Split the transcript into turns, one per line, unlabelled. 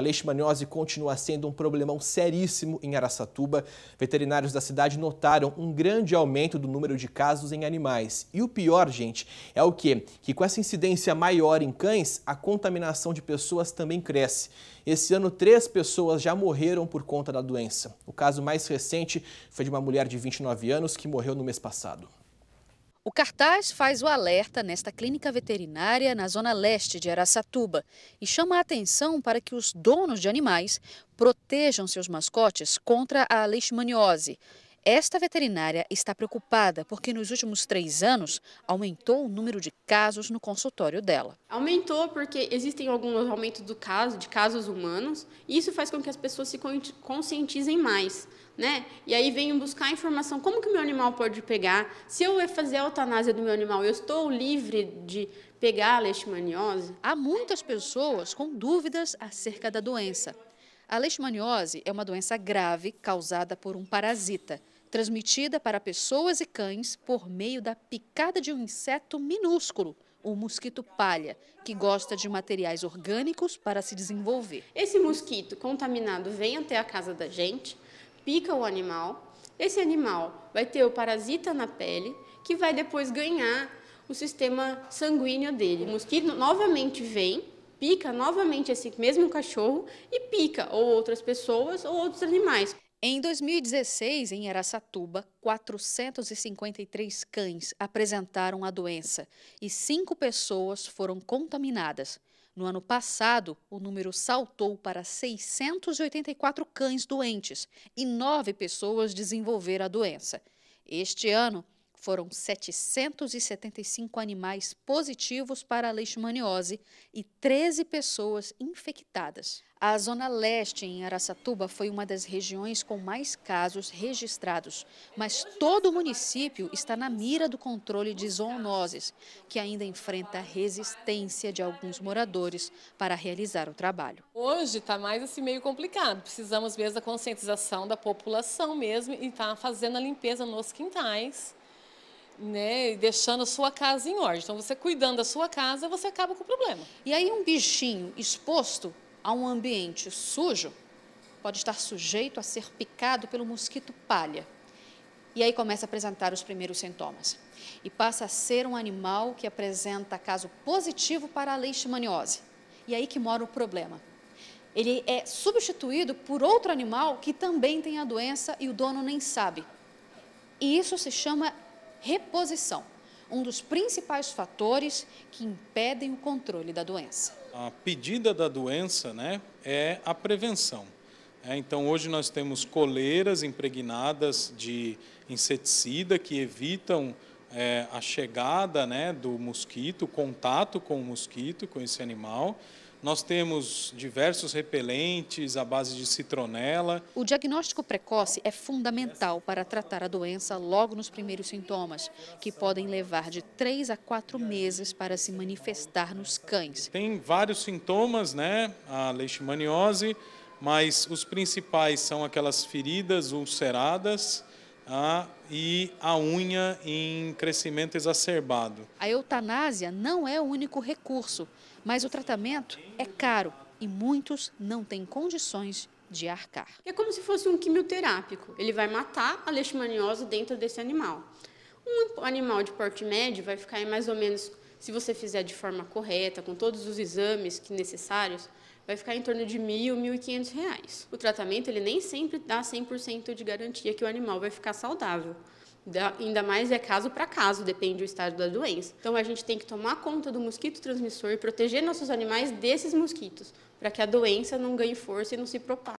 A leishmaniose continua sendo um problemão seríssimo em Araçatuba. Veterinários da cidade notaram um grande aumento do número de casos em animais. E o pior, gente, é o quê? Que com essa incidência maior em cães, a contaminação de pessoas também cresce. Esse ano, três pessoas já morreram por conta da doença. O caso mais recente foi de uma mulher de 29 anos que morreu no mês passado.
O cartaz faz o alerta nesta clínica veterinária na zona leste de Araçatuba e chama a atenção para que os donos de animais protejam seus mascotes contra a leishmaniose. Esta veterinária está preocupada porque nos últimos três anos aumentou o número de casos no consultório dela.
Aumentou porque existem alguns aumentos do caso, de casos humanos, e isso faz com que as pessoas se conscientizem mais. Né? E aí venho buscar informação, como que o meu animal pode pegar? Se eu fazer a eutanásia do meu animal, eu estou livre de pegar a leishmaniose? Há muitas pessoas com dúvidas acerca da
doença. A leishmaniose é uma doença grave causada por um parasita, transmitida para pessoas e cães por meio da picada de um inseto minúsculo,
o mosquito palha, que gosta de materiais orgânicos para se desenvolver. Esse mosquito contaminado vem até a casa da gente, pica o animal. Esse animal vai ter o parasita na pele, que vai depois ganhar o sistema sanguíneo dele. O mosquito novamente vem, pica novamente esse mesmo cachorro e pica ou outras pessoas ou outros animais. Em 2016, em
Aracatuba, 453 cães apresentaram a doença e cinco pessoas foram contaminadas. No ano passado, o número saltou para 684 cães doentes e nove pessoas desenvolveram a doença. Este ano, foram 775 animais positivos para a leishmaniose e 13 pessoas infectadas. A Zona Leste, em Araçatuba, foi uma das regiões com mais casos registrados, mas todo o município está na mira do controle de zoonoses, que ainda enfrenta a resistência de alguns moradores para realizar o trabalho. Hoje está mais assim meio complicado, precisamos mesmo da conscientização da população mesmo e estar tá fazendo
a limpeza nos quintais.
Né, deixando a sua casa em ordem. Então, você cuidando da sua casa, você acaba com o problema. E aí, um bichinho exposto a um ambiente sujo, pode estar sujeito a ser picado pelo mosquito palha. E aí começa a apresentar os primeiros sintomas. E passa a ser um animal que apresenta caso positivo para a leishmaniose. E aí que mora o problema. Ele é substituído por outro animal que também tem a doença e o dono nem sabe. E isso se chama reposição, um dos principais fatores que impedem o controle da doença.
A pedida da doença né, é a prevenção. É, então, hoje nós temos coleiras impregnadas de inseticida que evitam é, a chegada né, do mosquito, o contato com o mosquito, com esse animal. Nós temos diversos repelentes à base de citronela.
O diagnóstico precoce é fundamental para tratar a doença logo nos primeiros sintomas, que podem levar de três a quatro meses para se manifestar nos cães.
Tem vários sintomas, né? A leishmaniose, mas os principais são aquelas feridas ulceradas, ah, e a unha em crescimento exacerbado.
A eutanásia não é o único recurso, mas o tratamento é caro e muitos não
têm condições de arcar. É como se fosse um quimioterápico. Ele vai matar a leishmaniose dentro desse animal. Um animal de porte médio vai ficar em mais ou menos, se você fizer de forma correta, com todos os exames que necessários, vai ficar em torno de R$ 1.000, R$ 1.500. O tratamento ele nem sempre dá 100% de garantia que o animal vai ficar saudável. Da, ainda mais é caso para caso, depende do estágio da doença. Então a gente tem que tomar conta do mosquito transmissor e proteger nossos animais desses mosquitos, para que a doença não ganhe força e não se propague.